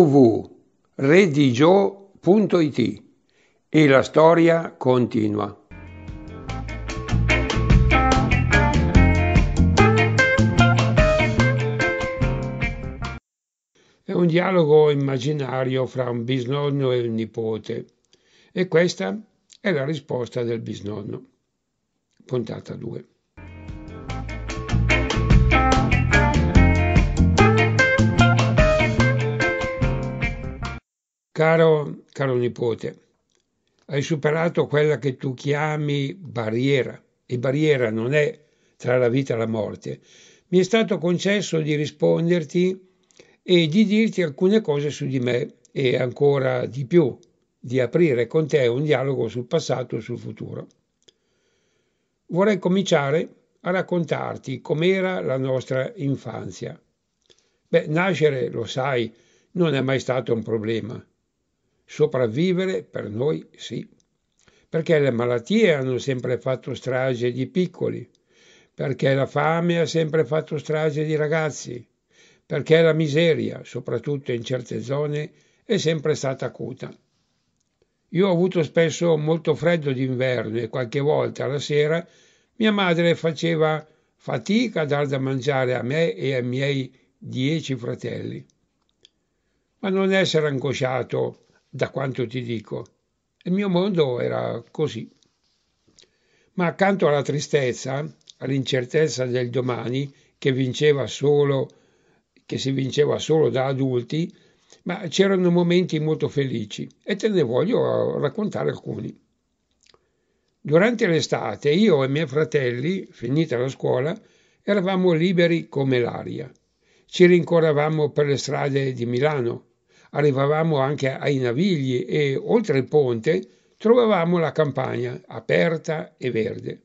www.redigio.it e la storia continua. È un dialogo immaginario fra un bisnonno e un nipote e questa è la risposta del bisnonno. Puntata 2. Caro, caro nipote, hai superato quella che tu chiami barriera, e barriera non è tra la vita e la morte. Mi è stato concesso di risponderti e di dirti alcune cose su di me e ancora di più, di aprire con te un dialogo sul passato e sul futuro. Vorrei cominciare a raccontarti com'era la nostra infanzia. Beh, nascere, lo sai, non è mai stato un problema sopravvivere per noi sì, perché le malattie hanno sempre fatto strage di piccoli, perché la fame ha sempre fatto strage di ragazzi, perché la miseria, soprattutto in certe zone, è sempre stata acuta. Io ho avuto spesso molto freddo d'inverno e qualche volta alla sera mia madre faceva fatica a dar da mangiare a me e ai miei dieci fratelli. Ma non essere angosciato da quanto ti dico. Il mio mondo era così. Ma accanto alla tristezza, all'incertezza del domani, che vinceva solo, che si vinceva solo da adulti, ma c'erano momenti molto felici e te ne voglio raccontare alcuni. Durante l'estate io e miei fratelli, finita la scuola, eravamo liberi come l'aria. Ci rincoravamo per le strade di Milano, arrivavamo anche ai navigli e, oltre il ponte, trovavamo la campagna, aperta e verde.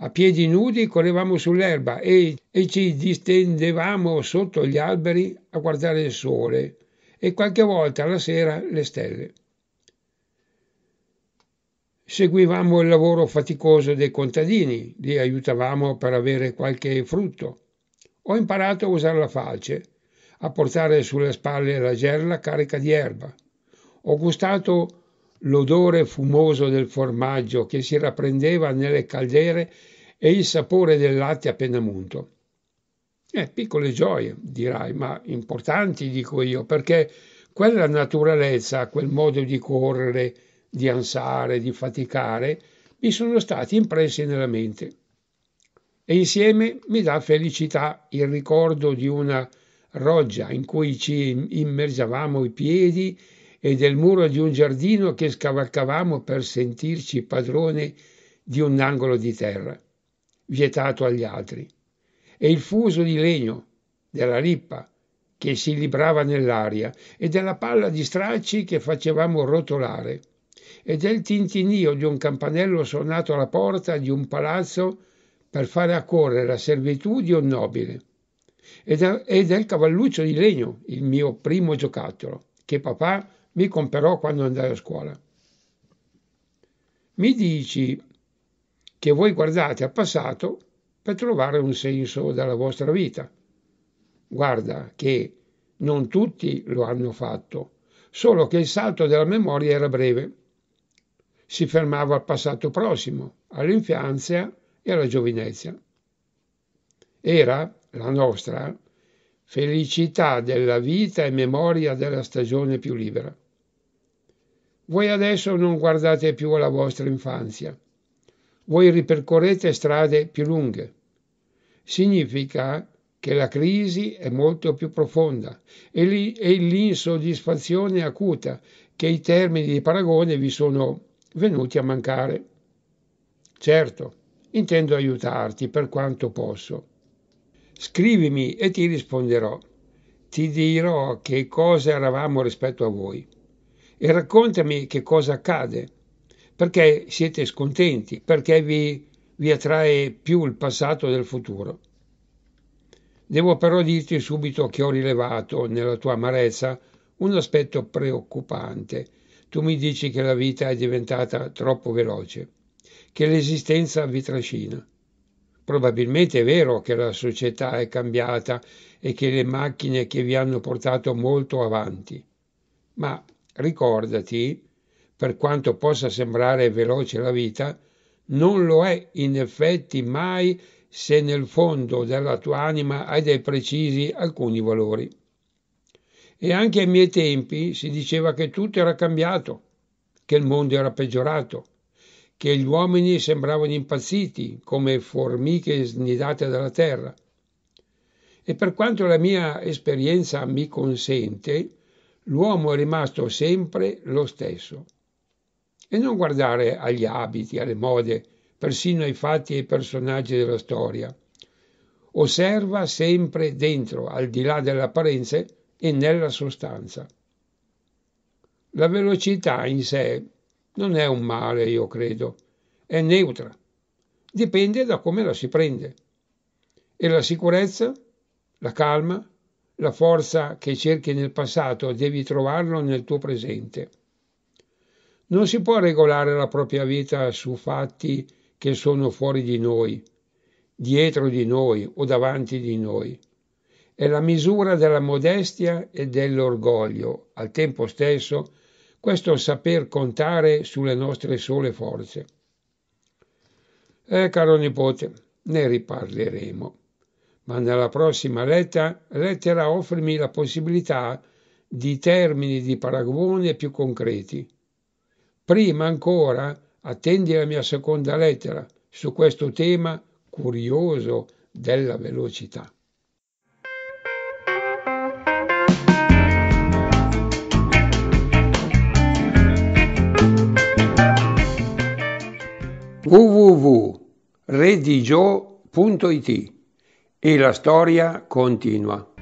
A piedi nudi correvamo sull'erba e, e ci distendevamo sotto gli alberi a guardare il sole e qualche volta la sera le stelle. Seguivamo il lavoro faticoso dei contadini, li aiutavamo per avere qualche frutto. Ho imparato a usare la falce a portare sulle spalle la gerla carica di erba. Ho gustato l'odore fumoso del formaggio che si rapprendeva nelle caldere e il sapore del latte appena munto. Eh, piccole gioie, dirai, ma importanti, dico io, perché quella naturalezza, quel modo di correre, di ansare, di faticare, mi sono stati impressi nella mente. E insieme mi dà felicità il ricordo di una roggia in cui ci immergiavamo i piedi e del muro di un giardino che scavalcavamo per sentirci padrone di un angolo di terra, vietato agli altri, e il fuso di legno della rippa che si librava nell'aria e della palla di stracci che facevamo rotolare e del tintinio di un campanello suonato alla porta di un palazzo per fare accorrere la servitù di un nobile ed è il cavalluccio di legno, il mio primo giocattolo, che papà mi comperò quando andai a scuola. Mi dici che voi guardate al passato per trovare un senso dalla vostra vita. Guarda che non tutti lo hanno fatto, solo che il salto della memoria era breve. Si fermava al passato prossimo, all'infanzia e alla giovinezza. Era la nostra, felicità della vita e memoria della stagione più libera. Voi adesso non guardate più alla vostra infanzia, voi ripercorrete strade più lunghe. Significa che la crisi è molto più profonda e, l'insoddisfazione acuta che i termini di paragone vi sono venuti a mancare. Certo, intendo aiutarti per quanto posso Scrivimi e ti risponderò. Ti dirò che cosa eravamo rispetto a voi. E raccontami che cosa accade. Perché siete scontenti? Perché vi, vi attrae più il passato del futuro? Devo però dirti subito che ho rilevato nella tua amarezza un aspetto preoccupante. Tu mi dici che la vita è diventata troppo veloce, che l'esistenza vi trascina. Probabilmente è vero che la società è cambiata e che le macchine che vi hanno portato molto avanti, ma ricordati, per quanto possa sembrare veloce la vita, non lo è in effetti mai se nel fondo della tua anima hai dei precisi alcuni valori. E anche ai miei tempi si diceva che tutto era cambiato, che il mondo era peggiorato, che gli uomini sembravano impazziti come formiche snidate dalla terra. E per quanto la mia esperienza mi consente, l'uomo è rimasto sempre lo stesso. E non guardare agli abiti, alle mode, persino ai fatti e ai personaggi della storia. Osserva sempre dentro, al di là delle apparenze e nella sostanza. La velocità in sé non è un male, io credo, è neutra. Dipende da come la si prende. E la sicurezza, la calma, la forza che cerchi nel passato devi trovarlo nel tuo presente. Non si può regolare la propria vita su fatti che sono fuori di noi, dietro di noi o davanti di noi. È la misura della modestia e dell'orgoglio, al tempo stesso questo saper contare sulle nostre sole forze. Eh, caro nipote, ne riparleremo. Ma nella prossima lettera, lettera offrimi la possibilità di termini di paragone più concreti. Prima ancora, attendi la mia seconda lettera su questo tema curioso della velocità. www.redigio.it e la storia continua.